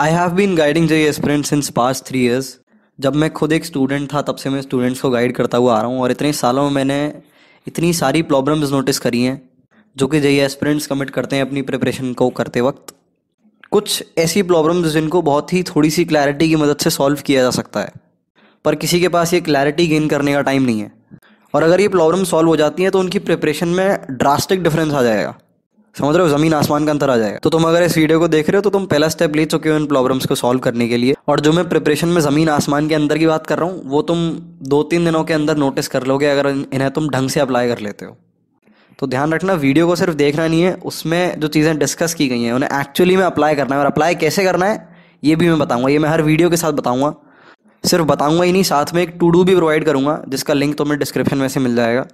I have been guiding J aspirant since past three years जब मैं खुद एक स्टूडेंट था तब से मैं स्टूडेंट्स को गाइड करता हुआ आ रहा हूँ और इतने सालों में मैंने इतनी सारी प्रॉब्लम्स नोटिस करी हैं जो कि जई एस्पिरेंट्स कमिट करते हैं अपनी प्रिपरेशन को करते वक्त कुछ ऐसी प्रॉब्लम्स जिनको बहुत ही थोड़ी सी क्लैरिटी की मदद से सॉल्व किया जा सकता है पर किसी के पास ये क्लैरिटी गेन करने का टाइम नहीं है और अगर ये प्रॉब्लम सॉल्व हो जाती है तो उनकी प्रिपरेशन में ड्रास्टिक डिफरेंस आ जाएगा समझ रहे हो जमीन आसमान का अंतर आ जाएगा तो तुम अगर इस वीडियो को देख रहे हो तो तुम पहला स्टेप ले चुके हो इन प्रॉब्लम्स को सॉल्व करने के लिए और जो मैं प्रिपरेशन में जमीन आसमान के अंदर की बात कर रहा हूँ वो तुम दो तीन दिनों के अंदर नोटिस कर लोगे अगर इन्हें तुम ढंग से अप्लाई कर लेते हो तो ध्यान रखना वीडियो को सिर्फ देखना नहीं है उसमें जो चीज़ें डिस्कस की गई हैं उन्हें एक्चुअली में अप्लाई करना है और अप्लाई कैसे करना है ये भी मैं बताऊंगा ये मैं हर वीडियो के साथ बताऊंगा सिर्फ बताऊंगा ही नहीं साथ में एक टू डू भी प्रोवाइड करूंगा जिसका लिंक तुम्हें डिस्क्रिप्शन में से मिल जाएगा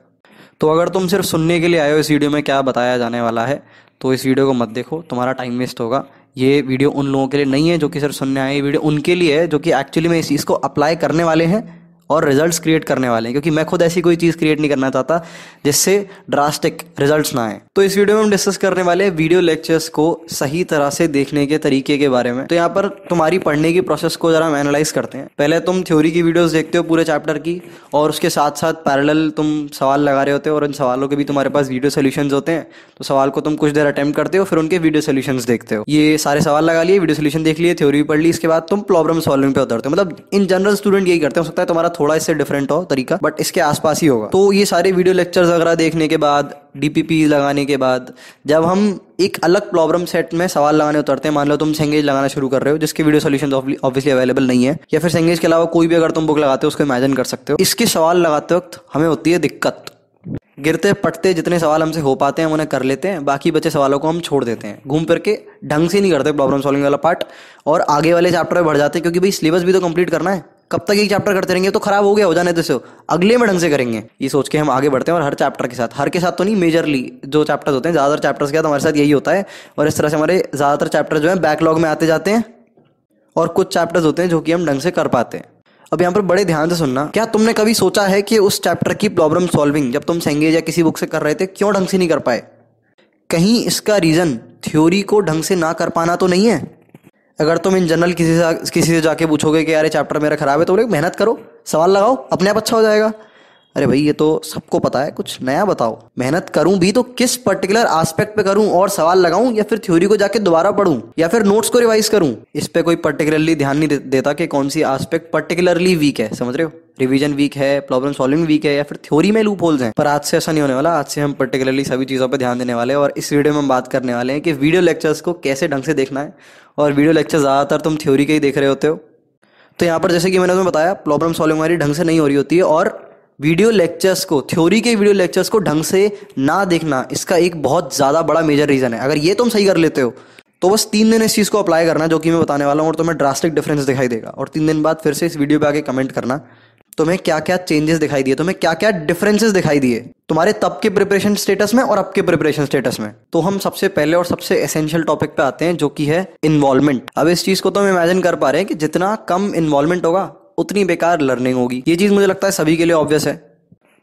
तो अगर तुम सिर्फ सुनने के लिए आए हो इस वीडियो में क्या बताया जाने वाला है तो इस वीडियो को मत देखो तुम्हारा टाइम वेस्ट होगा ये वीडियो उन लोगों के लिए नहीं है जो कि सिर्फ सुनने आए ये वीडियो उनके लिए है जो कि एक्चुअली में इस चीज़ को अप्लाई करने वाले हैं और रिजल्ट्स क्रिएट करने वाले हैं क्योंकि मैं खुद ऐसी कोई चीज़ क्रिएट नहीं करना चाहता जिससे ड्रास्टिक रिजल्ट्स ना आए तो इस वीडियो में हम डिस्कस करने वाले हैं वीडियो लेक्चर्स को सही तरह से देखने के तरीके के बारे में तो यहाँ पर तुम्हारी पढ़ने की प्रोसेस को ज़रा हम एनालाइज करते हैं पहले तुम थ्योरी की वीडियोज़ देखते हो पूरे चैप्टर की और उसके साथ साथ पैरल तुम सवाल लगा रहे होते हो और उन सवालों के भी तुम्हारे पास वीडियो सोल्यूशन होते हैं तो सवाल को तुम कुछ देर अटैम्प्ट करते हो फिर उनके वीडियो सोल्यूशन देखते हो ये सारे सवाल लगा लिए वीडियो सोल्यूशन देख लिए थ्योरी पढ़ ली इसके बाद तुम प्रॉब्लम सॉल्विंग पे उतरते हो मतलब इन जनरल स्टूडेंट यही करते हो सकता है तुम्हारा थोड़ा इससे डिफरेंट हो तरीका बट इसके आसपास ही होगा तो ये सारे वीडियो लेक्चर्स वगैरह देखने के बाद डीपीपी लगाने के बाद जब हम एक अलग प्रॉब्लम सेट में सवाल लगाने उतरते हैं मान लो तुम सेंगेज लगाना शुरू कर रहे हो जिसके वीडियो सोल्यूशन ऑब्वियसली अवेलेबल नहीं है या फिर सेंगेज के अलावा कोई भी अगर तुम बुक लगाते हो उसको इमेजिन कर सकते हो इसके सवाल लगाते वक्त हमें होती है दिक्कत गिरते पटते जितने सवाल हमसे हो पाते हैं उन्हें कर लेते हैं बाकी बचे सवालों को हम छोड़ देते हैं घूम फिर के ढंग से नहीं करते प्रॉब्लम सॉल्विंग वाला पार्ट और आगे वाले चैप्टर में बढ़ जाते हैं क्योंकि भाई सिलेबस भी तो कंप्लीट करना है कब तक एक चैप्टर करते रहेंगे तो खराब हो गया हो जाने दो अगले में ढंग से करेंगे ये सोच के हम आगे बढ़ते हैं और हर चैप्टर के साथ हर के साथ तो नहीं मेजरली जो चैप्टर्स होते हैं ज़्यादातर चैप्टर्स के साथ हमारे साथ यही होता है और इस तरह से हमारे ज़्यादातर चैप्टर जो है बैकलॉग में आते जाते हैं और कुछ चैप्टर्स होते हैं जो कि हम ढंग से कर पाते हैं अब यहाँ पर बड़े ध्यान से सुनना क्या तुमने कभी सोचा है कि उस चैप्टर की प्रॉब्लम सॉल्विंग जब तुम सेंगे या किसी बुक से कर रहे थे क्यों ढंग से नहीं कर पाए कहीं इसका रीज़न थ्योरी को ढंग से ना कर पाना तो नहीं है अगर तुम इन जनरल किसी से किसी से जाके पूछोगे कि यार ये चैप्टर मेरा ख़राब है तो बोले मेहनत करो सवाल लगाओ अपने आप अच्छा हो जाएगा अरे भाई ये तो सबको पता है कुछ नया बताओ मेहनत करूं भी तो किस पर्टिकुलर आस्पेक्ट पे करूं और सवाल लगाऊं या फिर थ्योरी को जाके दोबारा पढ़ूं या फिर नोट्स को रिवाइज करूं इस पे कोई पर्टिकुलरली ध्यान नहीं देता कि कौन सी आस्पेक्ट पर्टिकुलरली वीक है समझ रहे हो रिवीजन वीक है प्रॉब्लम सॉल्विंग वीक है या फिर थ्योरी में लूप होल्स हैं पर आज से ऐसा नहीं होने वाला आज से हम पर्टिकुलरली सभी चीज़ों पर ध्यान देने वाले हैं और इस वीडियो में हम बात करने वाले हैं कि वीडियो लेक्चर्स को कैसे ढंग से देखना है और वीडियो लेक्चर ज़्यादातर तुम थ्योरी के ही देख रहे होते हो तो यहाँ पर जैसे कि मैंने तुम्हें बताया प्रॉब्लम सॉल्विंग हमारी ढंग से नहीं हो रही होती है और वीडियो लेक्चर्स को थ्योरी के वीडियो लेक्चर्स को ढंग से ना देखना इसका एक बहुत ज़्यादा बड़ा मेजर रीज़न है अगर ये तुम सही कर लेते हो तो बस तीन दिन इस चीज़ को अप्लाई करना जो कि मैं बताने वाला हूँ और तुम्हें ड्रास्टिक डिफरेंस दिखाई देगा और तीन दिन बाद फिर से इस वीडियो पे आके कमेंट करना तुम्हें क्या क्या चेंजेस दिखाई दिए तुम्हें क्या क्या डिफरेंसेस दिखाई दिए तुम्हारे तब के प्रिपरेशन स्टेटस में और अब के प्रिपरेशन स्टेटस में तो हम सबसे पहले और सबसे एसेंशियल टॉपिक पे आते हैं जो कि है इन्वॉल्वमेंट अब इस चीज को तो हम इमेजिन कर पा रहे हैं कि जितना कम इन्वॉल्वमेंट होगा उतनी बेकार लर्निंग होगी ये चीज मुझे लगता है सभी के लिए ऑब्वियस है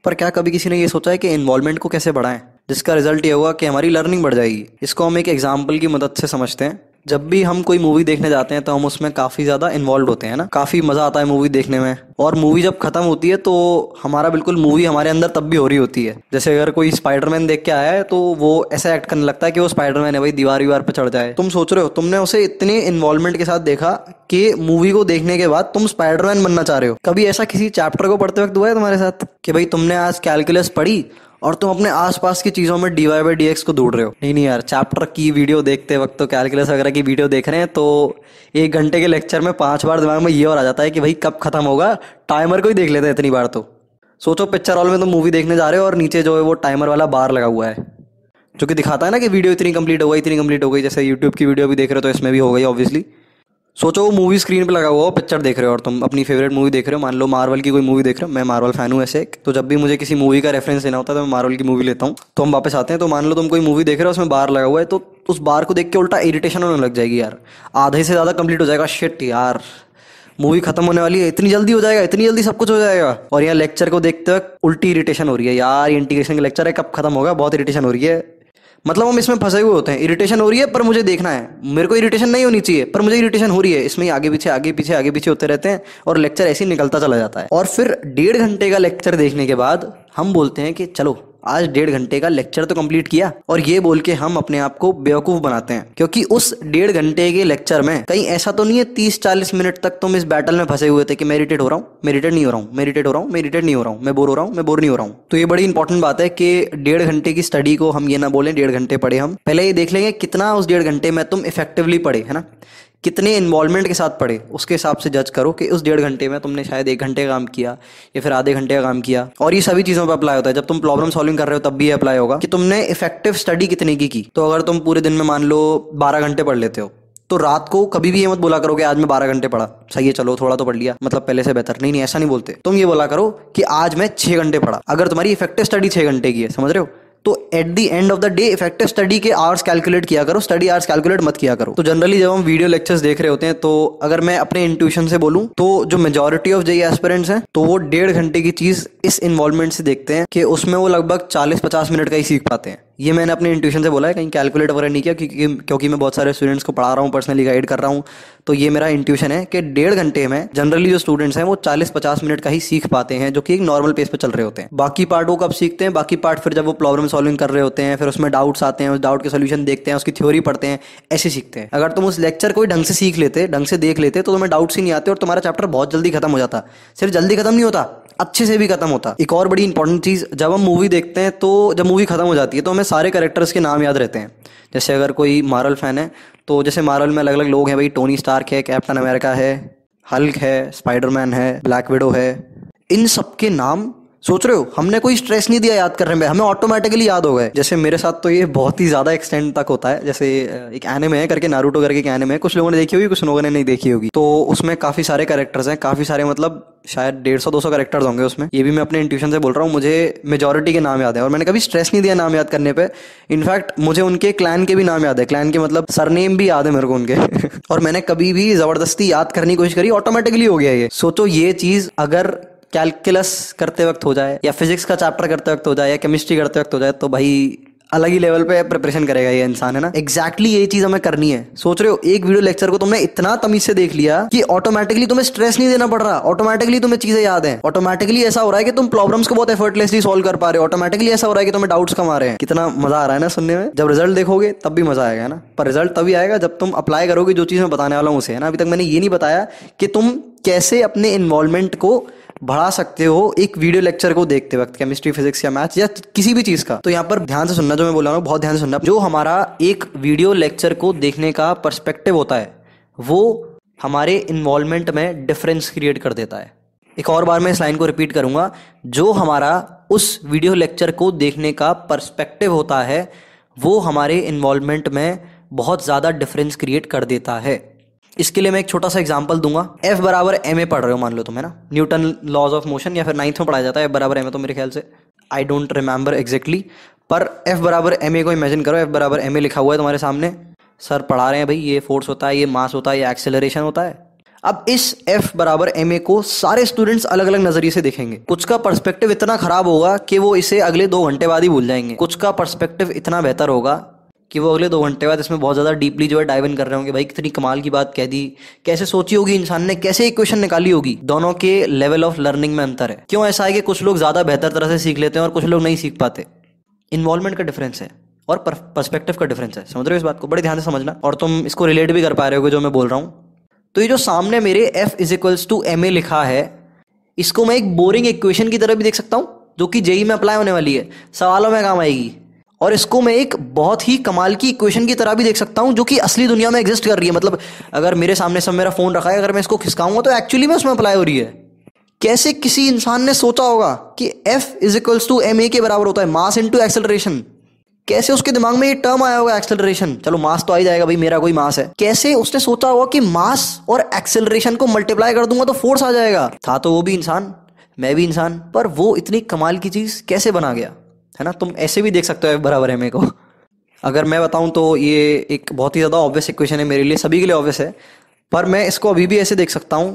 पर क्या कभी किसी ने ये सोचा है कि इन्वॉल्वमेंट को कैसे बढ़ाएं जिसका रिजल्ट ये होगा कि हमारी लर्निंग बढ़ जाएगी इसको हम एक एग्जाम्पल की मदद से समझते हैं जब भी हम कोई मूवी देखने जाते हैं तो हम उसमें काफ़ी ज़्यादा इन्वॉल्व होते हैं ना काफ़ी मज़ा आता है मूवी देखने में और मूवी जब खत्म होती है तो हमारा बिल्कुल मूवी हमारे अंदर तब भी हो रही होती है जैसे अगर कोई स्पाइडरमैन देख के आया है तो वो ऐसा एक्ट करने लगता है कि वो स्पाइडरमैन है भाई दीवार वीवार पर चढ़ जाए तुम सोच रहे हो तुमने उसे इतने इन्वॉल्वमेंट के साथ देखा कि मूवी को देखने के बाद तुम स्पाइडरमैन बनना चाह रहे हो कभी ऐसा किसी चैप्टर को पढ़ते वक्त हुआ है तुम्हारे साथ कि भाई तुमने आज कैलकुलस पढ़ी और तुम अपने आसपास की चीज़ों में D Y by D x को ढूंढ रहे हो नहीं नहीं यार चैप्टर की वीडियो देखते वक्त तो कैलकुलस वगैरह की वीडियो देख रहे हैं तो एक घंटे के लेक्चर में पांच बार दिमाग में ये और आ जाता है कि भाई कब खत्म होगा टाइमर को ही देख लेते हैं इतनी बार तो सोचो पिक्चर हॉल में तुम तो मूवी देखने जा रहे हो और नीचे जो है वो टाइमर वाला बार लगा हुआ है जो कि दिखाता है ना कि वीडियो इतनी कंप्लीट हो गई इतनी कंप्लीट हो गई जैसे यूट्यूब की वीडियो भी देख रहे हो तो इसमें भी हो गई ऑब्वियसली सोचो वो मूवी स्क्रीन पे लगा हुआ हो पिक्चर देख रहे हो और तुम अपनी फेवरेट मूवी देख रहे हो मान लो मार्वल की कोई मूवी देख रहे हो मैं मार्वल फैन हूँ ऐसे तो जब भी मुझे किसी मूवी का रेफरेंस लेना होता है तो मैं मार्वल की मूवी लेता हूँ तो हम वापस आते हैं तो मान लो तुम कोई मूवी देख रहे हो उसमें बार लगा हुआ है तो उस बार को देख के उल्टा इरिटेशन होने लग जाएगी यार आधे से ज़्यादा कंप्लीट हो जाएगा शिट यार मूवी खत्म होने वाली है इतनी जल्दी हो जाएगा इतनी जल्दी सब कुछ हो जाएगा और यहाँ लेक्चर को देखते वक्त उल्टी इरिटेशन हो रही है यार इंटीग्रेशन का लेक्चर है कब खत्म होगा बहुत इरिटेशन हो रही है मतलब हम इसमें फंसे हुए होते हैं इरिटेशन हो रही है पर मुझे देखना है मेरे को इरिटेशन नहीं होनी चाहिए पर मुझे इरिटेशन हो रही है इसमें आगे पीछे आगे पीछे आगे पीछे होते रहते हैं और लेक्चर ऐसे ही निकलता चला जाता है और फिर डेढ़ घंटे का लेक्चर देखने के बाद हम बोलते हैं कि चलो आज डेढ़ घंटे का लेक्चर तो कंप्लीट किया और ये बोल के हम अपने आप को बेवकूफ बनाते हैं क्योंकि उस डेढ़ घंटे के लेक्चर में कहीं ऐसा तो नहीं है तीस चालीस मिनट तक तुम इस बैटल में फंसे हुए थे कि मैं हो रहा हूँ मैं नहीं हो रहा हूँ मेरीटेड हो रहा हूँ मैं नहीं हो रहा हूँ मैं बोर हो रहा हूँ मैं बोर नहीं हो रहा हूँ तो ये बड़ी इंपॉर्टेंट बात है कि डेढ़ घंटे की स्टडी को हम ये ना बोले डेढ़ घंटे पढ़े हम पहले ये देख लेंगे कितना उस डेढ़ घंटे में तुम इफेक्टिवली पढ़े है ना कितने इन्वॉल्वमेंट के साथ पढ़े उसके हिसाब से जज करो कि उस डेढ़ घंटे में तुमने शायद एक घंटे का काम किया या फिर आधे घंटे का काम किया और ये सभी चीज़ों पर अप्लाई होता है जब तुम प्रॉब्लम सॉल्विंग कर रहे हो तब भी ये अप्लाई होगा कि तुमने इफेक्टिव स्टडी कितने की की तो अगर तुम पूरे दिन में मान लो बारह घंटे पढ़ लेते हो तो रात को कभी भी ये मत बोला करो कि आज मैं बारह घंटे पढ़ा सही है चलो थोड़ा तो पढ़ लिया मतलब पहले से बेहतर नहीं नहीं ऐसा नहीं बोलते तुम ये बोला करो कि आज मैं छह घंटे पढ़ा अगर तुम्हारी इफेक्टिव स्टडी छः घंटे की है समझ रहे हो तो at the end of the day effective study के आवर्स कैलकुलेट किया करो स्टडी आवर्स कैलकुलेट मत किया करो तो जनरली जब हम वीडियो लेक्चर्स देख रहे होते हैं तो अगर मैं अपने इंट्यूशन से बोलूँ तो जो मेजोरिटी ऑफ जई एस्पेरेंट्स हैं तो वो डेढ़ घंटे की चीज़ इस इन्वॉल्वमेंट से देखते हैं कि उसमें वो लगभग चालीस पचास मिनट का ही सीख पाते हैं ये मैंने अपने इंट्यूशन से बोला है कहीं कैलकुलेट वगैरह नहीं किया क्योंकि क्योंकि मैं बहुत सारे स्टूडेंट्स को पढ़ा रहा हूँ पर्सनली गाइड कर रहा हूँ तो ये मेरा इंट्यूशन है कि डेढ़ घंटे में जनरली जो स्टूडेंट्स हैं वो 40-50 मिनट का ही सीख पाते हैं जो कि एक नॉर्मल पेस पर चल रहे होते हैं बाकी पार्ट वो कब सीखते हैं बाकी पार्ट फिर जब वो प्रॉब्लम सॉल्विंग कर रहे होते हैं फिर उसमें डाउट्स आते हैं उस डाउट के सोल्यूशन देखते हैं उसकी थ्योरी पढ़ते हैं ऐसे सीखते हैं अगर तुम उस लेक्चर को ढंग से सीख लेते ढंग से देख लेते तो तुम्हें डाउट्स ही नहीं आते और तुम्हारा चैप्टर बहुत जल्दी खत्म हो जाता सिर्फ जल्दी खत्म नहीं होता अच्छे से भी खत्म होता एक और बड़ी इंपॉर्टेंट चीज़ जब हम मूवी देखते हैं तो जब मूवी खत्म हो जाती है तो हमें सारे करेक्टर्स के नाम याद रहते हैं जैसे अगर कोई मारल फैन है तो जैसे मारल में अलग अलग लोग हैं भाई टोनी स्टार्क है कैप्टन अमेरिका है हल्क है स्पाइडरमैन है ब्लैक विडो है इन सब के नाम सोच रहे हो हमने कोई स्ट्रेस नहीं दिया याद करने में हमें ऑटोमेटिकली याद हो गए जैसे मेरे साथ तो ये बहुत ही ज्यादा एक्सटेंड तक होता है जैसे एक एनिमे है करके नारूटो करके एक एने है कुछ लोगों ने देखी होगी कुछ लोगों ने नहीं देखी होगी तो उसमें काफी सारे कैरेक्टर्स हैं काफी सारे मतलब शायद डेढ़ सौ दो सौ करेक्टर्स होंगे उसमें ये भी मैं अपने इंट्यूशन से बोल रहा हूँ मुझे मेजोरिटी के नाम याद है और मैंने कभी स्ट्रेस नहीं दिया नाम याद करने पे इनफैक्ट मुझे उनके क्लैन के भी नाम याद है क्लैन के मतलब सरनेम भी याद है मेरे को उनके और मैंने कभी भी जबरदस्ती याद करने की कोशिश करी ऑटोमेटिकली हो गया ये सोचो ये चीज अगर कैलकुलस करते वक्त हो जाए या फिजिक्स का चैप्टर करते वक्त हो जाए या केमिस्ट्री करते वक्त हो जाए तो भाई अलग ही लेवल पे प्रिपरेशन करेगा ये इंसान है ना एग्जैक्टली exactly ये चीज हमें करनी है सोच रहे हो एक वीडियो लेक्चर को तुमने इतना तमीज से देख लिया कि ऑटोमेटिकली तुम्हें स्ट्रेस नहीं देना पड़ रहा ऑटोमेटिकली तुम्हें चीजें याद हैं ऑटोमेटिकली ऐसा हो रहा है कि तुम प्रॉब्लम्स को बहुत एफर्टलेसली सॉल्व कर पा रहे हो ऑटोमेटिकली ऐसा हो रहा है कि तुम्हें डाउट्स कमा रहे हैं कितना मजा आ रहा है ना सुनने में जब रिजल्ट देखोगे तब भी मजा आएगा ना पर रिजल्ट तभी आएगा जब तुम अप्लाई करोगे जो चीज मैं बताने वाला हूँ उसे है ना अभी तक मैंने ये नहीं बताया कि तुम कैसे अपने इन्वॉल्वमेंट को बढ़ा सकते हो एक वीडियो लेक्चर को देखते वक्त केमिस्ट्री फिजिक्स या मैथ्स या किसी भी चीज़ का तो यहाँ पर ध्यान से सुनना जो मैं बोला रहा हूँ बहुत ध्यान से सुनना जो हमारा एक वीडियो लेक्चर को देखने का परस्पेक्टिव होता है वो हमारे इन्वॉल्वमेंट में डिफरेंस क्रिएट कर देता है एक और बार मैं इस लाइन को रिपीट करूँगा जो हमारा उस वीडियो लेक्चर को देखने का पर्सपेक्टिव होता है वो हमारे इन्वॉल्वमेंट में बहुत ज़्यादा डिफरेंस क्रिएट कर देता है इसके लिए मैं एक छोटा सा एग्जाम्पल दूंगा एफ बराबर एम ए पढ़ रहे हो मान लो तुम है ना न्यूटन लॉज ऑफ मोशन या फिर नाइन्थ में पढ़ाया जाता है एफ बराबर एम ए तो मेरे ख्याल से आई डोंट रिमेंबर एग्जैक्टली पर एफ बराबर एम ए को इमेजिन करो एफ बराबर एम ए लिखा हुआ है तुम्हारे सामने सर पढ़ा रहे हैं भाई ये फोर्स होता है ये मास होता है ये एक्सेलरेशन होता है अब इस एफ बराबर एम ए को सारे स्टूडेंट्स अलग अलग नजरिए से देखेंगे कुछ का पर्सपेक्टिव इतना खराब होगा कि वो इसे अगले दो घंटे बाद ही भूल जाएंगे कुछ का पर्सपेक्टिव इतना बेहतर होगा कि वो अगले दो घंटे बाद इसमें बहुत ज़्यादा डीपली जो है डाइव इन कर रहे होंगे भाई कितनी कमाल की बात कह दी कैसे सोची होगी इंसान ने कैसे इक्वेशन निकाली होगी दोनों के लेवल ऑफ लर्निंग में अंतर है क्यों ऐसा है कि कुछ लोग ज़्यादा बेहतर तरह से सीख लेते हैं और कुछ लोग नहीं सीख पाते इन्वॉल्वमेंट का डिफरेंस है और पर्सपेक्टिव का डिफरेंस है समझ रहे हो इस बात को बड़े ध्यान से समझना और तुम इसको रिलेट भी कर पा रहे हो जो मैं बोल रहा हूँ तो ये जो सामने मेरे F is equals to M A लिखा है इसको मैं एक बोरिंग इक्वेशन की तरह भी देख सकता हूँ जो कि जेई e में अप्लाई होने वाली है सवालों में काम आएगी और इसको मैं एक बहुत ही कमाल की इक्वेशन की तरह भी देख सकता हूँ जो कि असली दुनिया में एग्जिस्ट कर रही है मतलब अगर मेरे सामने सब मेरा फ़ोन रखा है अगर मैं इसको खिसकाऊंगा तो एक्चुअली में उसमें अप्लाई हो रही है कैसे किसी इंसान ने सोचा होगा कि F is equals to M A के बराबर होता है मास इंटू एक्सेलरेशन कैसे उसके दिमाग में ये टर्म आया होगा एक्सेलरेशन चलो मास तो आ ही जाएगा भाई मेरा कोई मास है कैसे उसने सोचा होगा कि मास और एक्सेलरेशन को मल्टीप्लाई कर दूंगा तो फोर्स आ जाएगा था तो वो भी इंसान मैं भी इंसान पर वो इतनी कमाल की चीज कैसे बना गया है ना तुम ऐसे भी देख सकते हो एफ बराबर एम ए को अगर मैं बताऊं तो ये एक बहुत ही ज़्यादा ऑब्वियस इक्वेशन है मेरे लिए सभी के लिए ऑब्वियस है पर मैं इसको अभी भी ऐसे देख सकता हूँ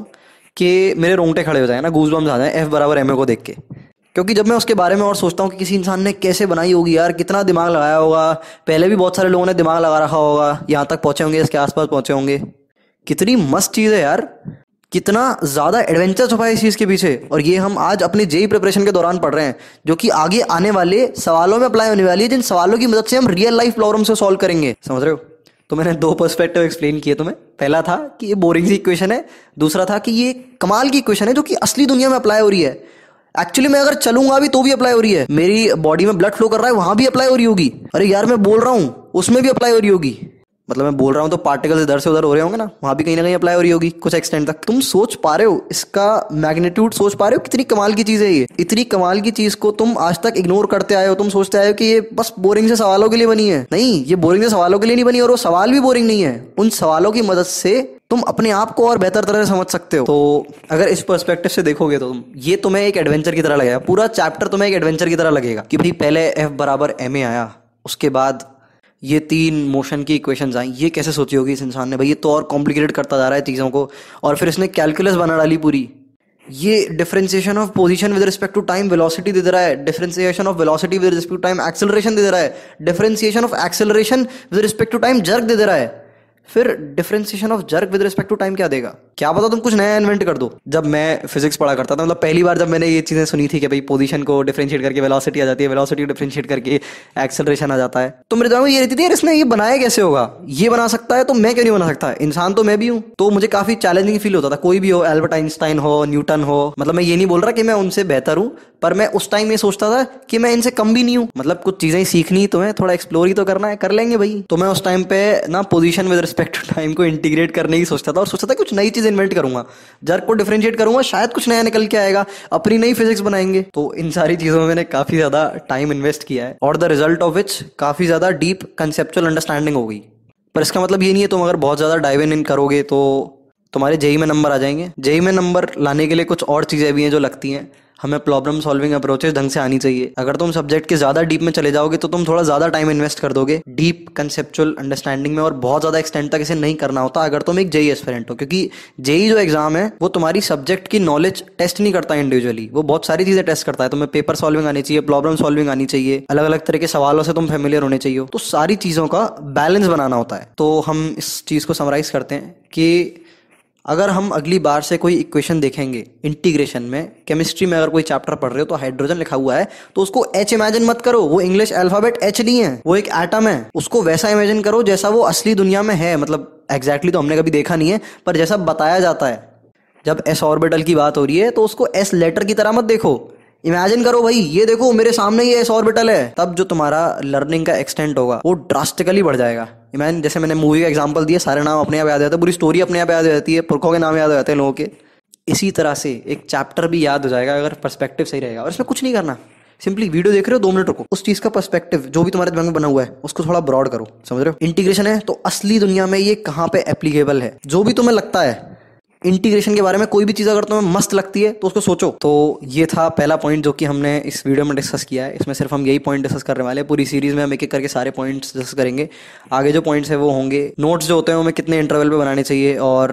कि मेरे रोंगटे खड़े हो जाए ना गूज बम्स आ जाए एफ बराबर एम ए को देख के क्योंकि जब मैं उसके बारे में और सोचता हूँ कि किसी इंसान ने कैसे बनाई होगी यार कितना दिमाग लगाया होगा पहले भी बहुत सारे लोगों ने दिमाग लगा रखा होगा यहाँ तक पहुँचे होंगे इसके आसपास पहुँचे होंगे कितनी मस्त चीज़ है यार कितना ज़्यादा एडवेंचर छुपा है इस चीज़ के पीछे और ये हम आज अपने जेई प्रिपरेशन e e के दौरान पढ़ रहे हैं जो कि आगे आने वाले सवालों में अप्लाई होने वाली है जिन सवालों की मदद से हम रियल लाइफ प्रॉब्लम से सॉल्व करेंगे समझ रहे हो तो मैंने दो पर्सपेक्टिव एक्सप्लेन किए तुम्हें पहला था कि ये बोरिंग सी इक्वेशन है दूसरा था कि ये कमाल की इक्वेशन है जो कि असली दुनिया में अप्लाई हो रही है एक्चुअली मैं अगर चलूंगा भी तो भी अप्लाई हो रही है मेरी बॉडी में ब्लड फ्लो कर रहा है वहां भी अप्लाई हो रही होगी अरे यार मैं बोल रहा हूँ उसमें भी अप्लाई हो रही होगी मतलब मैं बोल रहा हूँ तो पार्टिकल्स इधर से उधर हो रहे होंगे ना वहाँ भी कहीं ना कहीं अप्लाई हो रही होगी कुछ एक्सटेंड तक तुम सोच पा रहे हो इसका मैग्नीट्यूड सोच पा रहे हो कितनी कमाल की चीज़ है ये इतनी कमाल की चीज़ को तुम आज तक इग्नोर करते आए हो तुम सोचते आए हो कि ये बस बोरिंग से सवालों के लिए बनी है नहीं ये बोरिंग से सवालों के लिए नहीं बनी और वो सवाल भी बोरिंग नहीं है उन सवालों की मदद से तुम अपने आप को और बेहतर तरह से समझ सकते हो तो अगर इस पर्सपेक्टिव से देखोगे तो तुम ये तुम्हें एक एडवेंचर की तरह लगेगा पूरा चैप्टर तुम्हें एक एडवेंचर की तरह लगेगा कि भाई पहले एफ बराबर एम ए आया उसके बाद ये तीन मोशन की इक्वेशन आई ये कैसे सोची होगी इस इंसान ने भाई ये तो और कॉम्प्लिकेटेड करता जा रहा है चीज़ों को और फिर इसने कैलकुलस बना डाली पूरी ये differentiation of position with respect to time velocity दे दे रहा है differentiation of velocity with respect to time acceleration दे दे रहा है differentiation of acceleration with respect to time jerk दे दे रहा है फिर differentiation of jerk with respect to time क्या देगा क्या पता तुम कुछ नया इन्वेंट कर दो जब मैं फिजिक्स पढ़ा करता था मतलब पहली बार जब मैंने ये चीज़ें सुनी थी कि भाई पोजीशन को डिफ्रेंशिएट करके वेलोसिटी आ जाती है वेलोसिटी को डिफ्रेंशिएट करके एक्सेलरेशन आ जाता है तो मेरे दिमाग में ये रहती थी यार इसने ये बनाया कैसे होगा ये बना सकता है तो मैं क्यों नहीं बना सकता इंसान तो मैं भी हूँ तो मुझे काफ़ी चैलेंजिंग फील होता था कोई भी हो एल्बर्ट आइंस्टाइन हो न्यूटन हो मतलब मैं ये नहीं बोल रहा कि मैं उनसे बेहतर हूँ पर मैं उस टाइम ये सोचता था कि मैं इनसे कम भी नहीं हूँ मतलब कुछ चीज़ें सीखनी तो है थोड़ा एक्सप्लोर ही तो करना है कर लेंगे भाई तो मैं उस टाइम पे ना position with respect to time को इंटीग्रेट करने की सोचता था और सोचता था कुछ नई चीज़ें इन्वेंट करूंगा जर्क को डिफ्रेंशिएट करूंगा शायद कुछ नया निकल के आएगा अपनी नई फिजिक्स बनाएंगे तो इन सारी चीज़ों में मैंने काफ़ी ज़्यादा टाइम इन्वेस्ट किया है और द रिजल्ट ऑफ विच काफ़ी ज़्यादा डीप कंसेप्चुअल अंडरस्टैंडिंग हो गई पर इसका मतलब ये नहीं है तुम अगर बहुत ज़्यादा डाइव इन करोगे तो तुम्हारे जेई में नंबर आ जाएंगे जेई में नंबर लाने के लिए कुछ और चीज़ें भी हैं जो लगती हैं हमें प्रॉब्लम सॉल्विंग अप्रोचेस ढंग से आनी चाहिए अगर तुम सब्जेक्ट के ज़्यादा डीप में चले जाओगे तो तुम थोड़ा ज़्यादा टाइम इन्वेस्ट कर दोगे डीप कंसेप्चुअल अंडरस्टैंडिंग में और बहुत ज़्यादा एक्सटेंड तक इसे नहीं करना होता अगर तुम एक जेई एस्पेरेंट हो क्योंकि जेई जो एग्ज़ाम है वो तुम्हारी सब्जेक्ट की नॉलेज टेस्ट नहीं करता इंडिविजुअली वो बहुत सारी चीज़ें टेस्ट करता है तुम्हें पेपर सॉल्विंग आनी चाहिए प्रॉब्लम सॉल्विंग आनी चाहिए अलग अलग तरह के सवालों से तुम फेमिलियर होने चाहिए तो सारी चीज़ों का बैलेंस बनाना होता है तो हम इस चीज़ को समराइज़ करते हैं कि अगर हम अगली बार से कोई इक्वेशन देखेंगे इंटीग्रेशन में केमिस्ट्री में अगर कोई चैप्टर पढ़ रहे हो तो हाइड्रोजन लिखा हुआ है तो उसको एच इमेजिन मत करो वो इंग्लिश अल्फाबेट एच नहीं है वो एक एटम है उसको वैसा इमेजिन करो जैसा वो असली दुनिया में है मतलब एग्जैक्टली exactly तो हमने कभी देखा नहीं है पर जैसा बताया जाता है जब एस ऑर्बिटल की बात हो रही है तो उसको एस लेटर की तरह मत देखो इमेजिन करो भाई ये देखो मेरे सामने ये एस ऑर्बिटल है तब जो तुम्हारा लर्निंग का एक्सटेंट होगा वो ड्रास्टिकली बढ़ जाएगा इमेजिन जैसे मैंने मूवी का एग्जाम्पल दिया सारे नाम अपने आप याद जाते हैं पूरी स्टोरी अपने आप याद हो जाती है पुरखों के नाम याद हो जाते हैं लोगों के इसी तरह से एक चैप्टर भी याद हो जाएगा अगर परस्पेक्टिव सही रहेगा और इसमें कुछ नहीं करना सिंपली वीडियो देख रहे हो दो मिनट रुको उस चीज़ का परस्पेक्टिव जो भी तुम्हारे दिमाग में बना हुआ है उसको थोड़ा ब्रॉड करो समझ रहे हो इंटीग्रेशन है तो असली दुनिया में ये कहाँ पे एप्लीकेबल है जो भी तुम्हें लगता है इंटीग्रेशन के बारे में कोई भी चीज़ अगर तुम्हें मस्त लगती है तो उसको सोचो तो ये था पहला पॉइंट जो कि हमने इस वीडियो में डिस्कस किया है इसमें सिर्फ हम यही पॉइंट डिस्कस करने वाले हैं पूरी सीरीज में हम एक एक करके सारे पॉइंट्स डिस्कस करेंगे आगे जो पॉइंट्स है वो होंगे नोट्स जो होते हैं हमें कितने इंटरवल पर बनाने चाहिए और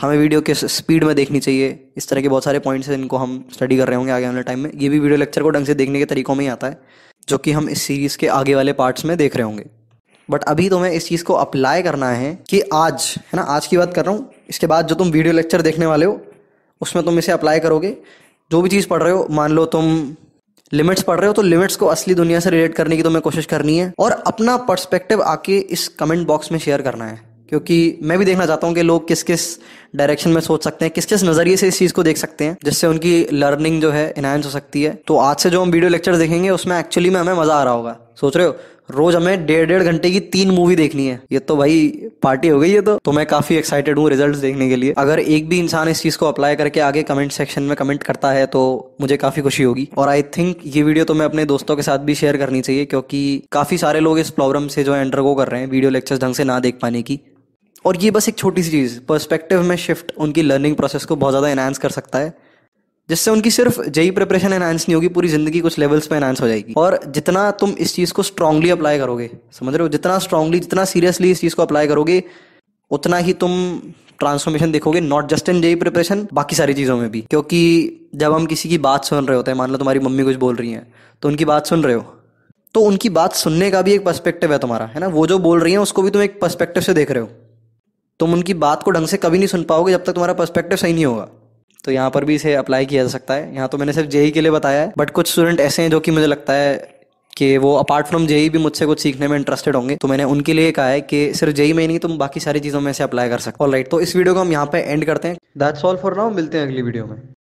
हमें वीडियो किस स्पीड में देखनी चाहिए इस तरह के बहुत सारे पॉइंट्स हैं इनको हम स्टडी कर रहे होंगे आगे वाले टाइम में ये भी वीडियो लेक्चर को ढंग से देखने के तरीकों में ही आता है जो कि हम इस सीरीज़ के आगे वाले पार्ट्स में देख रहे होंगे बट अभी तो मैं इस चीज़ को अप्लाई करना है कि आज है ना आज की बात कर रहा हूँ इसके बाद जो तुम वीडियो लेक्चर देखने वाले हो उसमें तुम इसे अप्लाई करोगे जो भी चीज़ पढ़ रहे हो मान लो तुम लिमिट्स पढ़ रहे हो तो लिमिट्स को असली दुनिया से रिलेट करने की तुम्हें कोशिश करनी है और अपना पर्सपेक्टिव आके इस कमेंट बॉक्स में शेयर करना है क्योंकि मैं भी देखना चाहता हूँ कि लोग किस किस डायरेक्शन में सोच सकते हैं किस किस नज़रिए से इस चीज़ को देख सकते हैं जिससे उनकी लर्निंग जो है इनहेंस हो सकती है तो आज से जो हम वीडियो लेक्चर देखेंगे उसमें एक्चुअली में हमें मज़ा आ रहा होगा सोच रहे हो रोज हमें डेढ़ डेढ़ घंटे की तीन मूवी देखनी है ये तो भाई पार्टी हो गई है तो तो मैं काफी एक्साइटेड हूँ रिजल्ट देखने के लिए अगर एक भी इंसान इस चीज को अप्लाई करके आगे कमेंट सेक्शन में कमेंट करता है तो मुझे काफी खुशी होगी और आई थिंक ये वीडियो तो मैं अपने दोस्तों के साथ भी शेयर करनी चाहिए क्योंकि काफी सारे लोग इस प्रॉब्लम से जो है अंडरगो कर रहे हैं वीडियो लेक्चर ढंग से ना देख पाने की और ये बस एक छोटी सी चीज़ पर्सपेक्टिव में शिफ्ट उनकी लर्निंग प्रोसेस को बहुत ज़्यादा एनहांस कर सकता है जिससे उनकी सिर्फ जेई प्रिपरेशन एनहांस नहीं होगी पूरी जिंदगी कुछ लेवल्स पे एनहांस हो जाएगी और जितना तुम इस चीज़ को स्ट्रांगली अप्लाई करोगे समझ रहे हो जितना स्ट्रांगली जितना सीरियसली इस चीज़ को अप्लाई करोगे उतना ही तुम ट्रांसफॉर्मेशन देखोगे not just in JEE preparation बाकी सारी चीज़ों में भी क्योंकि जब हम किसी की बात सुन रहे होते हैं मान लो तुम्हारी मम्मी कुछ बोल रही है तो उनकी बात सुन रहे हो तो उनकी बात सुनने का भी एक पर्सपेक्टिव है तुम्हारा है ना वो जो बोल रही है उसको भी तुम एक पर्सपेक्टिव से देख रहे हो तुम उनकी बात को ढंग से कभी नहीं सुन पाओगे जब तक तुम्हारा पर्सपेक्टिव सही नहीं होगा तो यहाँ पर भी इसे अप्लाई किया जा सकता है यहाँ तो मैंने सिर्फ जेई के लिए बताया है बट कुछ स्टूडेंट ऐसे हैं जो कि मुझे लगता है कि वो अपार्ट फ्रॉम जेई भी मुझसे कुछ सीखने में इंटरेस्टेड होंगे तो मैंने उनके लिए कहा है कि सिर्फ जेई में नहीं तुम तो बाकी सारी चीज़ों में से अप्लाई कर सकते हो राइट तो इस वीडियो को हम यहाँ पे एंड करते हैं दैट्स ऑल फॉर नाउ मिलते हैं अगली वीडियो में